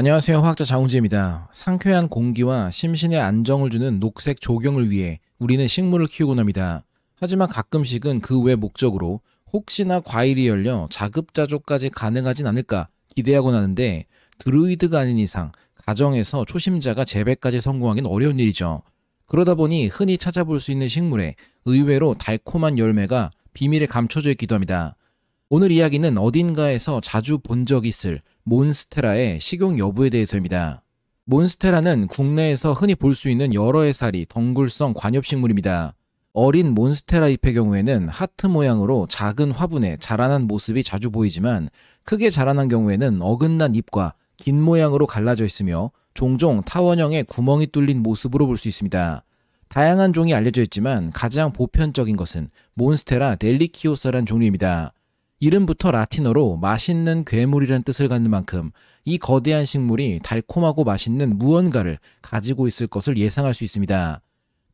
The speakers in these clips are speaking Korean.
안녕하세요. 화학자 장훈재입니다. 상쾌한 공기와 심신의 안정을 주는 녹색 조경을 위해 우리는 식물을 키우곤 합니다. 하지만 가끔씩은 그 외 목적으로 혹시나 과일이 열려 자급자족까지 가능하진 않을까 기대하곤 하는데 드루이드가 아닌 이상 가정에서 초심자가 재배까지 성공하긴 어려운 일이죠. 그러다 보니 흔히 찾아볼 수 있는 식물에 의외로 달콤한 열매가 비밀에 감춰져 있기도 합니다. 오늘 이야기는 어딘가에서 자주 본 적 있을 몬스테라의 식용 여부에 대해서입니다. 몬스테라는 국내에서 흔히 볼 수 있는 여러 해살이 덩굴성 관엽식물입니다. 어린 몬스테라 잎의 경우에는 하트 모양으로 작은 화분에 자라난 모습이 자주 보이지만 크게 자라난 경우에는 어긋난 잎과 긴 모양으로 갈라져 있으며 종종 타원형의 구멍이 뚫린 모습으로 볼 수 있습니다. 다양한 종이 알려져 있지만 가장 보편적인 것은 몬스테라 델리키오사란 종류입니다. 이름부터 라틴어로 맛있는 괴물이란 뜻을 갖는 만큼 이 거대한 식물이 달콤하고 맛있는 무언가를 가지고 있을 것을 예상할 수 있습니다.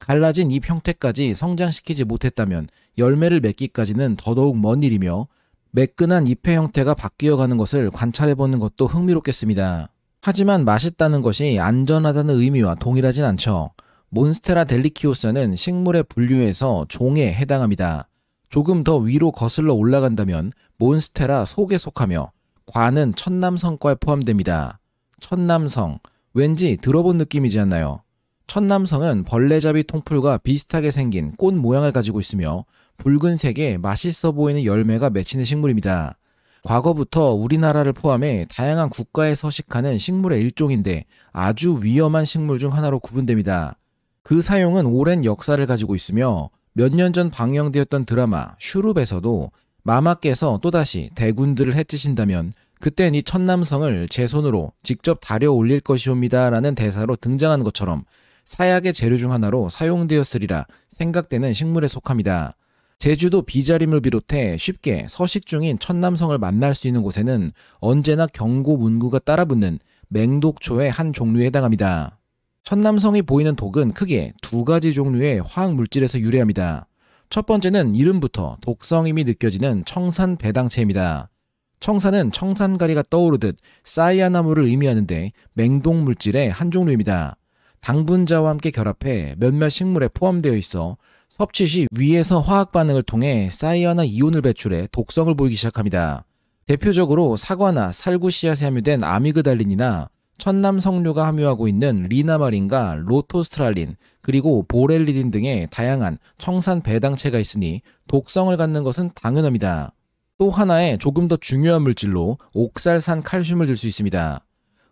갈라진 잎 형태까지 성장시키지 못했다면 열매를 맺기까지는 더더욱 먼 일이며 매끈한 잎의 형태가 바뀌어가는 것을 관찰해보는 것도 흥미롭겠습니다. 하지만 맛있다는 것이 안전하다는 의미와 동일하진 않죠. 몬스테라 델리키오스는 식물의 분류에서 종에 해당합니다. 조금 더 위로 거슬러 올라간다면 몬스테라 속에 속하며 관은 천남성과에 포함됩니다. 천남성, 왠지 들어본 느낌이지 않나요? 천남성은 벌레잡이 통풀과 비슷하게 생긴 꽃 모양을 가지고 있으며 붉은색에 맛있어 보이는 열매가 맺히는 식물입니다. 과거부터 우리나라를 포함해 다양한 국가에 서식하는 식물의 일종인데 아주 위험한 식물 중 하나로 구분됩니다. 그 사용은 오랜 역사를 가지고 있으며 몇년전 방영되었던 드라마 슈룹에서도 마마께서 또다시 대군들을 해치신다면 그땐 이 천남성을 제 손으로 직접 다려 올릴 것이옵니다 라는 대사로 등장한 것처럼 사약의 재료 중 하나로 사용되었으리라 생각되는 식물에 속합니다. 제주도 비자림을 비롯해 쉽게 서식 중인 천남성을 만날 수 있는 곳에는 언제나 경고 문구가 따라붙는 맹독초의 한 종류에 해당합니다. 천남성이 보이는 독은 크게 두 가지 종류의 화학 물질에서 유래합니다. 첫 번째는 이름부터 독성임이 느껴지는 청산 배당체입니다. 청산은 청산가리가 떠오르듯 사이아나물을 의미하는데 맹동 물질의 한 종류입니다. 당분자와 함께 결합해 몇몇 식물에 포함되어 있어 섭취 시 위에서 화학 반응을 통해 사이아나 이온을 배출해 독성을 보이기 시작합니다. 대표적으로 사과나 살구 씨앗에 함유된 아미그달린이나 천남 석류가 함유하고 있는 리나마린과 로토스트랄린 그리고 보렐리딘 등의 다양한 청산 배당체가 있으니 독성을 갖는 것은 당연합니다. 또 하나의 조금 더 중요한 물질로 옥살산 칼슘을 들 수 있습니다.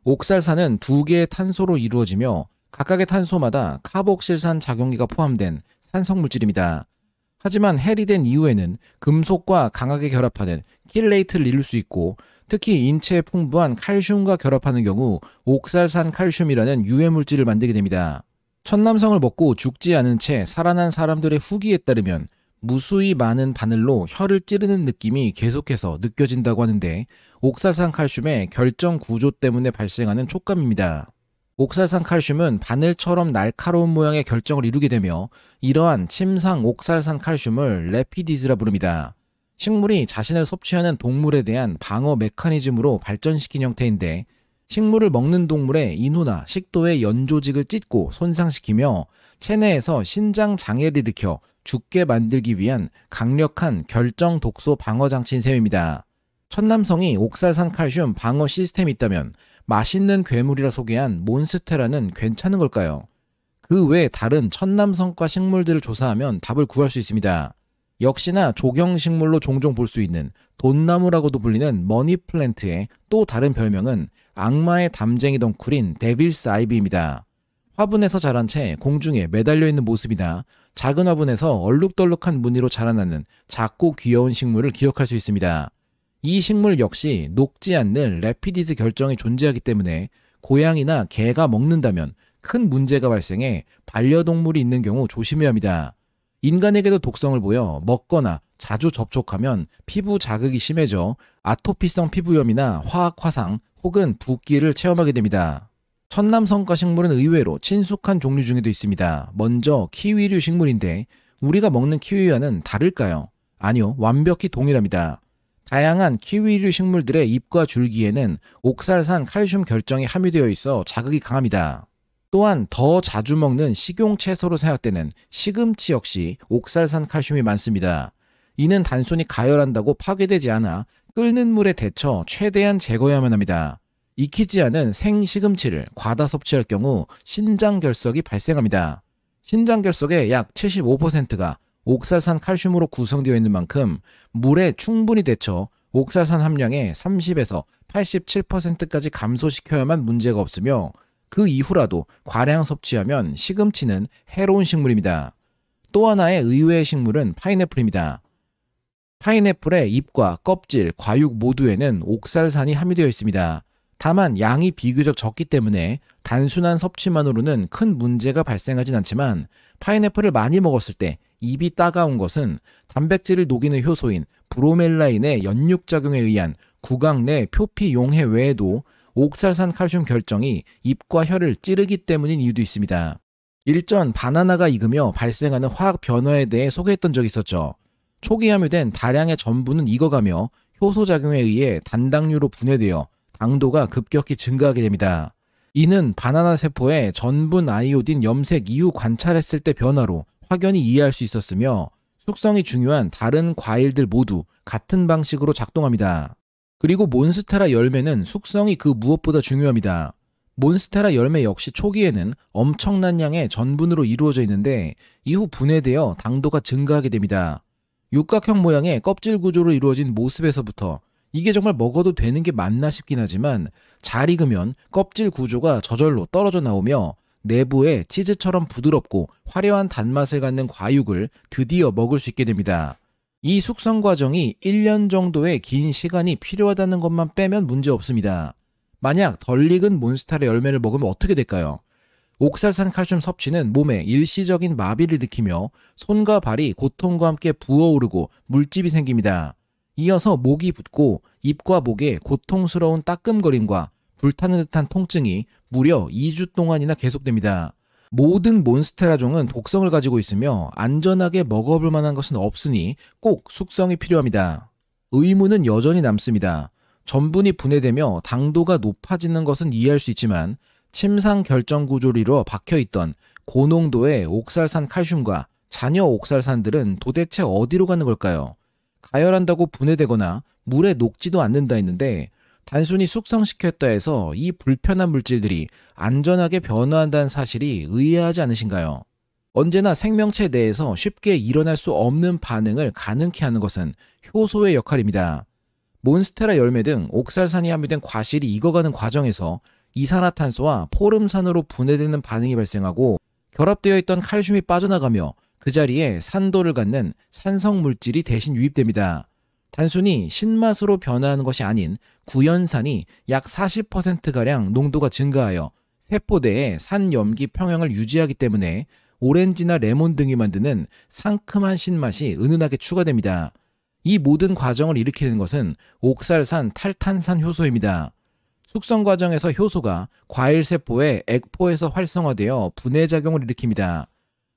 옥살산은 두 개의 탄소로 이루어지며 각각의 탄소마다 카복실산 작용기가 포함된 산성 물질입니다. 하지만 해리된 이후에는 금속과 강하게 결합하는 킬레이트를 이룰 수 있고 특히 인체에 풍부한 칼슘과 결합하는 경우 옥살산 칼슘이라는 유해 물질을 만들게 됩니다. 천남성을 먹고 죽지 않은 채 살아난 사람들의 후기에 따르면 무수히 많은 바늘로 혀를 찌르는 느낌이 계속해서 느껴진다고 하는데 옥살산 칼슘의 결정 구조 때문에 발생하는 촉감입니다. 옥살산 칼슘은 바늘처럼 날카로운 모양의 결정을 이루게 되며 이러한 침상 옥살산 칼슘을 레피디즈라 부릅니다. 식물이 자신을 섭취하는 동물에 대한 방어 메커니즘으로 발전시킨 형태인데 식물을 먹는 동물의 인후나 식도의 연조직을 찢고 손상시키며 체내에서 신장 장애를 일으켜 죽게 만들기 위한 강력한 결정 독소 방어 장치인 셈입니다. 천남성이 옥살산 칼슘 방어 시스템이 있다면 맛있는 괴물이라 소개한 몬스테라는 괜찮은 걸까요? 그 외 다른 천남성과 식물들을 조사하면 답을 구할 수 있습니다. 역시나 조경식물로 종종 볼 수 있는 돈나무라고도 불리는 머니플랜트의 또 다른 별명은 악마의 담쟁이 덩쿨인 데빌스 아이비입니다. 화분에서 자란 채 공중에 매달려 있는 모습이나 작은 화분에서 얼룩덜룩한 무늬로 자라나는 작고 귀여운 식물을 기억할 수 있습니다. 이 식물 역시 녹지 않는 레피디드 결정이 존재하기 때문에 고양이나 개가 먹는다면 큰 문제가 발생해 반려동물이 있는 경우 조심해야 합니다. 인간에게도 독성을 보여 먹거나 자주 접촉하면 피부 자극이 심해져 아토피성 피부염이나 화학 화상 혹은 붓기를 체험하게 됩니다. 천남 성과 식물은 의외로 친숙한 종류 중에도 있습니다. 먼저 키위류 식물인데 우리가 먹는 키위와는 다를까요? 아니요, 완벽히 동일합니다. 다양한 키위류 식물들의 잎과 줄기에는 옥살산 칼슘 결정이 함유되어 있어 자극이 강합니다. 또한 더 자주 먹는 식용 채소로 생각되는 시금치 역시 옥살산 칼슘이 많습니다. 이는 단순히 가열한다고 파괴되지 않아 끓는 물에 데쳐 최대한 제거해야만 합니다. 익히지 않은 생시금치를 과다 섭취할 경우 신장결석이 발생합니다. 신장결석의 약 75%가 옥살산 칼슘으로 구성되어 있는 만큼 물에 충분히 데쳐 옥살산 함량의 30에서 87%까지 감소시켜야만 문제가 없으며 그 이후라도 과량 섭취하면 시금치는 해로운 식물입니다. 또 하나의 의외의 식물은 파인애플입니다. 파인애플의 잎과 껍질, 과육 모두에는 옥살산이 함유되어 있습니다. 다만 양이 비교적 적기 때문에 단순한 섭취만으로는 큰 문제가 발생하진 않지만 파인애플을 많이 먹었을 때 입이 따가운 것은 단백질을 녹이는 효소인 브로멜라인의 연육작용에 의한 구강 내 표피 용해 외에도 옥살산 칼슘 결정이 입과 혀를 찌르기 때문인 이유도 있습니다. 일전 바나나가 익으며 발생하는 화학 변화에 대해 소개했던 적이 있었죠. 초기 함유된 다량의 전분은 익어가며 효소작용에 의해 단당류로 분해되어 당도가 급격히 증가하게 됩니다. 이는 바나나 세포의 전분 아이오딘 염색 이후 관찰했을 때 변화로 확연히 이해할 수 있었으며 숙성이 중요한 다른 과일들 모두 같은 방식으로 작동합니다. 그리고 몬스테라 열매는 숙성이 그 무엇보다 중요합니다. 몬스테라 열매 역시 초기에는 엄청난 양의 전분으로 이루어져 있는데 이후 분해되어 당도가 증가하게 됩니다. 육각형 모양의 껍질 구조로 이루어진 모습에서부터 이게 정말 먹어도 되는 게 맞나 싶긴 하지만 잘 익으면 껍질 구조가 저절로 떨어져 나오며 내부에 치즈처럼 부드럽고 화려한 단맛을 갖는 과육을 드디어 먹을 수 있게 됩니다. 이 숙성 과정이 1년 정도의 긴 시간이 필요하다는 것만 빼면 문제 없습니다. 만약 덜 익은 몬스타의 열매를 먹으면 어떻게 될까요? 옥살산 칼슘 섭취는 몸에 일시적인 마비를 일으키며 손과 발이 고통과 함께 부어오르고 물집이 생깁니다. 이어서 목이 붓고 입과 목에 고통스러운 따끔거림과 불타는 듯한 통증이 무려 2주 동안이나 계속됩니다. 모든 몬스테라 종은 독성을 가지고 있으며 안전하게 먹어볼 만한 것은 없으니 꼭 숙성이 필요합니다. 의무는 여전히 남습니다. 전분이 분해되며 당도가 높아지는 것은 이해할 수 있지만 침상 결정 구조리로 박혀있던 고농도의 옥살산 칼슘과 잔여 옥살산들은 도대체 어디로 가는 걸까요? 가열한다고 분해되거나 물에 녹지도 않는다 했는데 단순히 숙성시켰다 해서 이 불편한 물질들이 안전하게 변화한다는 사실이 의아하지 않으신가요? 언제나 생명체 내에서 쉽게 일어날 수 없는 반응을 가능케 하는 것은 효소의 역할입니다. 몬스테라 열매 등 옥살산이 함유된 과실이 익어가는 과정에서 이산화탄소와 포름산으로 분해되는 반응이 발생하고 결합되어 있던 칼슘이 빠져나가며 그 자리에 산도를 갖는 산성 물질이 대신 유입됩니다. 단순히 신맛으로 변화하는 것이 아닌 구연산이 약 40%가량 농도가 증가하여 세포대에 산염기 평형을 유지하기 때문에 오렌지나 레몬 등이 만드는 상큼한 신맛이 은은하게 추가됩니다. 이 모든 과정을 일으키는 것은 옥살산 탈탄산 효소입니다. 숙성 과정에서 효소가 과일 세포의 액포에서 활성화되어 분해작용을 일으킵니다.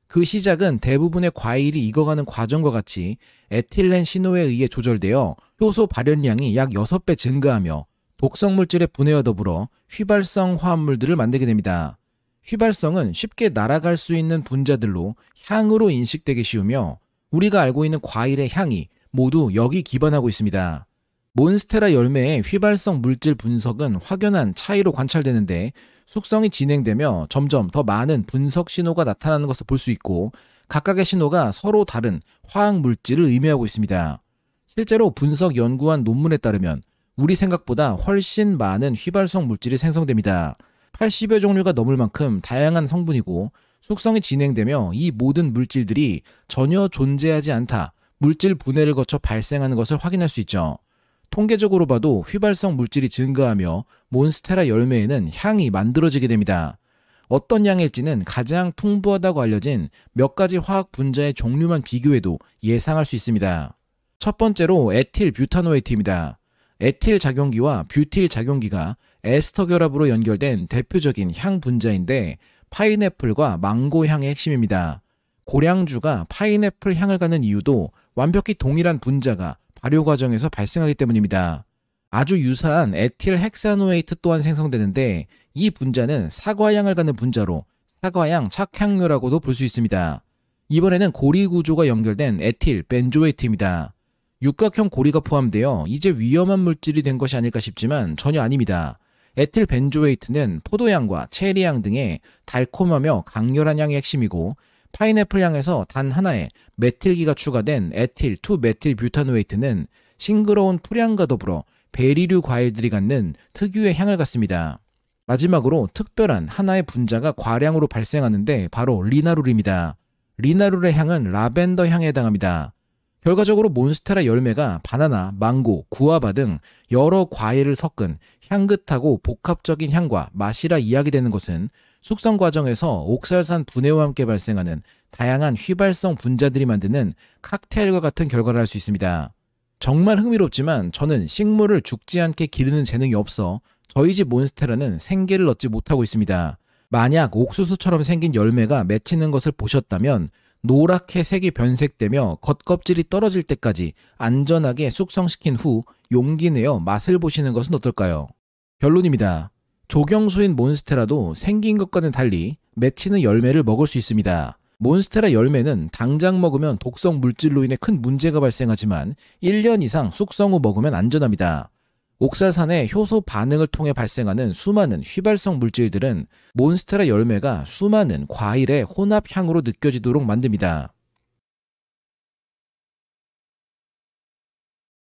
그 시작은 대부분의 과일이 익어가는 과정과 같이 에틸렌 신호에 의해 조절되어 효소 발현량이 약 6배 증가하며 독성 물질의 분해와 더불어 휘발성 화합물들을 만들게 됩니다. 휘발성은 쉽게 날아갈 수 있는 분자들로 향으로 인식되기 쉬우며 우리가 알고 있는 과일의 향이 모두 여기 기반하고 있습니다. 몬스테라 열매의 휘발성 물질 분석은 확연한 차이로 관찰되는데 숙성이 진행되며 점점 더 많은 분석 신호가 나타나는 것을 볼 수 있고 각각의 신호가 서로 다른 화학 물질을 의미하고 있습니다. 실제로 분석 연구한 논문에 따르면 우리 생각보다 훨씬 많은 휘발성 물질이 생성됩니다. 80여 종류가 넘을 만큼 다양한 성분이고 숙성이 진행되며 이 모든 물질들이 전혀 존재하지 않다 물질 분해를 거쳐 발생하는 것을 확인할 수 있죠. 통계적으로 봐도 휘발성 물질이 증가하며 몬스테라 열매에는 향이 만들어지게 됩니다. 어떤 향일지는 가장 풍부하다고 알려진 몇 가지 화학 분자의 종류만 비교해도 예상할 수 있습니다. 첫 번째로 에틸 뷰타노에트입니다. 에틸 작용기와 뷰틸 작용기가 에스터 결합으로 연결된 대표적인 향 분자인데 파인애플과 망고 향의 핵심입니다. 고량주가 파인애플 향을 가는 이유도 완벽히 동일한 분자가 발효 과정에서 발생하기 때문입니다. 아주 유사한 에틸 헥사노에이트 또한 생성되는데 이 분자는 사과향을 갖는 분자로 사과향 착향료라고도 볼 수 있습니다. 이번에는 고리 구조가 연결된 에틸 벤조에이트입니다. 육각형 고리가 포함되어 이제 위험한 물질이 된 것이 아닐까 싶지만 전혀 아닙니다. 에틸 벤조에이트는 포도향과 체리향 등의 달콤하며 강렬한 향의 핵심이고 파인애플 향에서 단 하나의 메틸기가 추가된 에틸 2 메틸 뷰타노에이트는 싱그러운 풀향과 더불어 베리류 과일들이 갖는 특유의 향을 갖습니다. 마지막으로 특별한 하나의 분자가 과량으로 발생하는데 바로 리나룰입니다. 리나룰의 향은 라벤더 향에 해당합니다. 결과적으로 몬스테라 열매가 바나나, 망고, 구아바 등 여러 과일을 섞은 향긋하고 복합적인 향과 맛이라 이야기되는 것은 숙성 과정에서 옥살산 분해와 함께 발생하는 다양한 휘발성 분자들이 만드는 칵테일과 같은 결과를 할 수 있습니다. 정말 흥미롭지만 저는 식물을 죽지 않게 기르는 재능이 없어 저희 집 몬스테라는 생계를 얻지 못하고 있습니다. 만약 옥수수처럼 생긴 열매가 맺히는 것을 보셨다면 노랗게 색이 변색되며 겉껍질이 떨어질 때까지 안전하게 숙성시킨 후 용기 내어 맛을 보시는 것은 어떨까요? 결론입니다. 조경수인 몬스테라도 생긴 것과는 달리 맺히는 열매를 먹을 수 있습니다. 몬스테라 열매는 당장 먹으면 독성 물질로 인해 큰 문제가 발생하지만 1년 이상 숙성 후 먹으면 안전합니다. 옥사산의 효소 반응을 통해 발생하는 수많은 휘발성 물질들은 몬스테라 열매가 수많은 과일의 혼합향으로 느껴지도록 만듭니다.